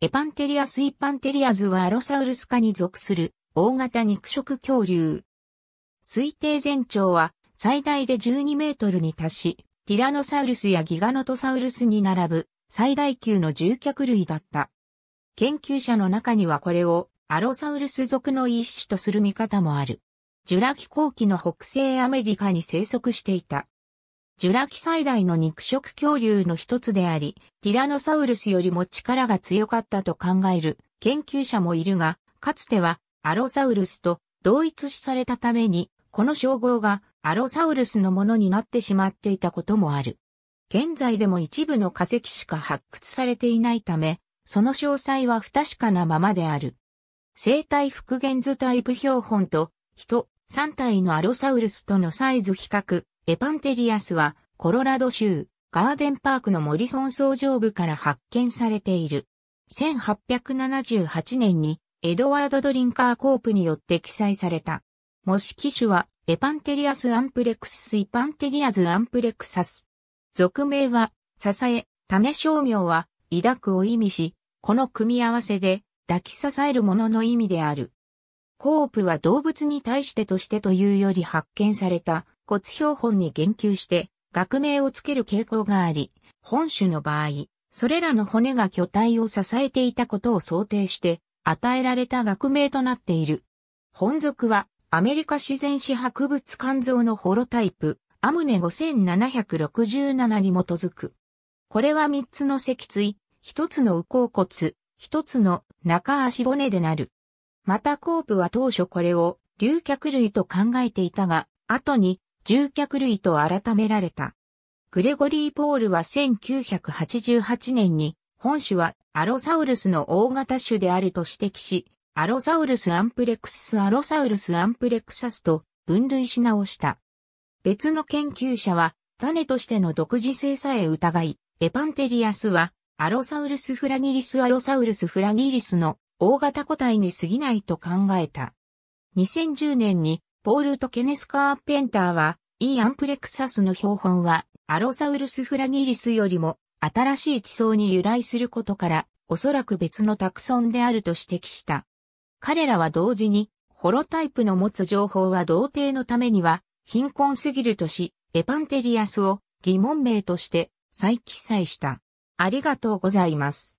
エパンテリアス・イパンテリアズはアロサウルス科に属する大型肉食恐竜。推定全長は最大で12メートルに達し、ティラノサウルスやギガノトサウルスに並ぶ最大級の獣脚類だった。研究者の中にはこれをアロサウルス属の一種とする見方もある。ジュラ紀後期の北西アメリカに生息していた。ジュラ紀最大の肉食恐竜の一つであり、ティラノサウルスよりも力が強かったと考える研究者もいるが、かつてはアロサウルスと同一視されたために、この称号がアロサウルスのものになってしまっていたこともある。現在でも一部の化石しか発掘されていないため、その詳細は不確かなままである。生体復元図タイプ標本と人、3体のアロサウルスとのサイズ比較、エパンテリアスは、コロラド州、ガーデンパークのモリソン総上部から発見されている。1878年に、エドワード・ドリンカー・コープによって記載された。模式種は、エパンテリアス・アンプレクス・スイパンテリアズ・アンプレクサス。俗名は、支え、種商名は、抱くを意味し、この組み合わせで、抱き支えるものの意味である。コープは動物に対してとしてというより発見された骨標本に言及して学名をつける傾向があり、本種の場合、それらの骨が巨体を支えていたことを想定して与えられた学名となっている。本属はアメリカ自然史博物館像のホロタイプ、アムネ5767に基づく。これは3つの脊椎、1つの右甲骨、1つの中足骨でなる。またコープは当初これを竜脚類と考えていたが、後に獣脚類と改められた。グレゴリー・ポールは1988年に、本種はアロサウルスの大型種であると指摘し、アロサウルスアンプレクスアロサウルスアンプレクサスと分類し直した。別の研究者は、種としての独自性さえ疑い、エパンテリアスは、アロサウルスフラギリスアロサウルスフラギリスの大型個体に過ぎないと考えた。2010年に、ポールとケネス・カーペンターは、E アンプレクサスの標本は、アロサウルスフラギリスよりも、新しい地層に由来することから、おそらく別のタクソンであると指摘した。彼らは同時に、ホロタイプの持つ情報は同定のためには、貧困すぎるとし、エパンテリアスを疑問名として再記載した。ありがとうございます。